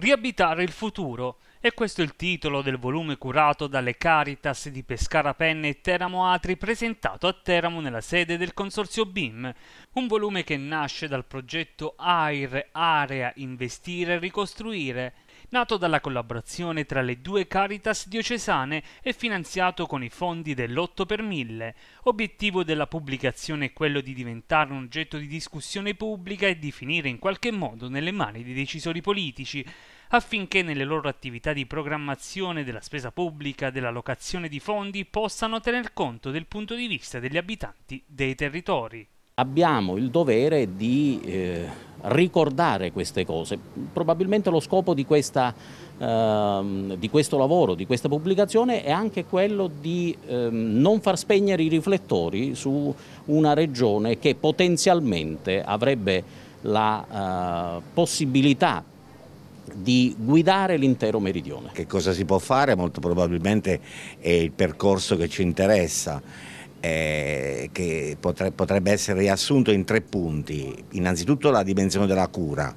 Riabitare il futuro. E questo è il titolo del volume curato dalle Caritas di Pescara Penne e Teramo Atri presentato a Teramo nella sede del Consorzio BIM, un volume che nasce dal progetto AIR Area Investire Ricostruire nato dalla collaborazione tra le due Caritas diocesane e finanziato con i fondi dell'8 per 1000. Obiettivo della pubblicazione è quello di diventare un oggetto di discussione pubblica e di finire in qualche modo nelle mani dei decisori politici, affinché nelle loro attività di programmazione della spesa pubblica, della locazione di fondi, possano tener conto del punto di vista degli abitanti dei territori abbiamo il dovere di eh, ricordare queste cose. Probabilmente lo scopo di, questa, eh, di, questo lavoro, di questa pubblicazione è anche quello di eh, non far spegnere i riflettori su una regione che potenzialmente avrebbe la eh, possibilità di guidare l'intero meridione. Che cosa si può fare? Molto probabilmente è il percorso che ci interessa eh, che potre, potrebbe essere riassunto in tre punti. Innanzitutto la dimensione della cura,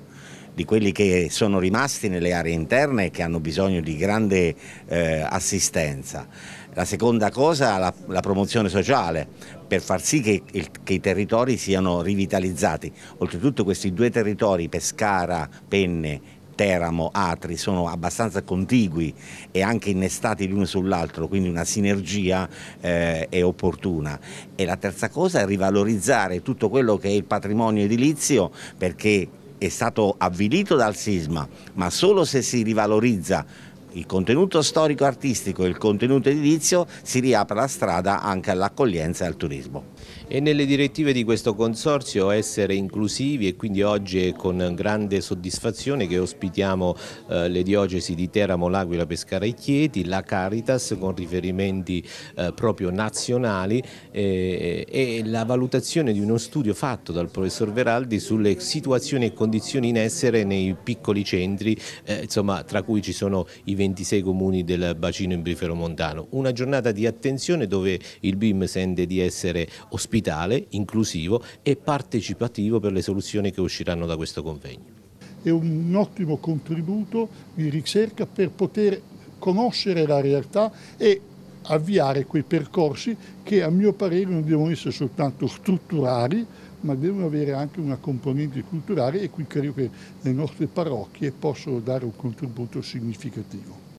di quelli che sono rimasti nelle aree interne e che hanno bisogno di grande eh, assistenza. La seconda cosa, la, la, promozione sociale, per far sì che, il, che, i territori siano rivitalizzati. Oltretutto questi due territori, Pescara, Penne Teramo, Atri sono abbastanza contigui e anche innestati l'uno sull'altro, quindi una sinergia eh, è opportuna. E la terza cosa è rivalorizzare tutto quello che è il patrimonio edilizio perché è stato avvilito dal sisma, ma solo se si rivalorizza il contenuto storico-artistico e il contenuto edilizio si riapre la strada anche all'accoglienza e al turismo. E nelle direttive di questo consorzio essere inclusivi e quindi oggi è con grande soddisfazione che ospitiamo eh, le diocesi di Teramo, L'Aquila, Pescara e Chieti, la Caritas con riferimenti eh, proprio nazionali eh, e la valutazione di uno studio fatto dal professor Veraldi sulle situazioni e condizioni in essere nei piccoli centri, eh, insomma, tra cui ci sono i 20 26 comuni del bacino imbrifero montano. Una giornata di attenzione dove il BIM sente di essere ospitale, inclusivo e partecipativo per le soluzioni che usciranno da questo convegno. È un ottimo contributo di ricerca per poter conoscere la realtà e avviare quei percorsi che a mio parere non devono essere soltanto strutturali, ma devono avere anche una componente culturale e qui credo che le nostre parrocchie possono dare un contributo significativo.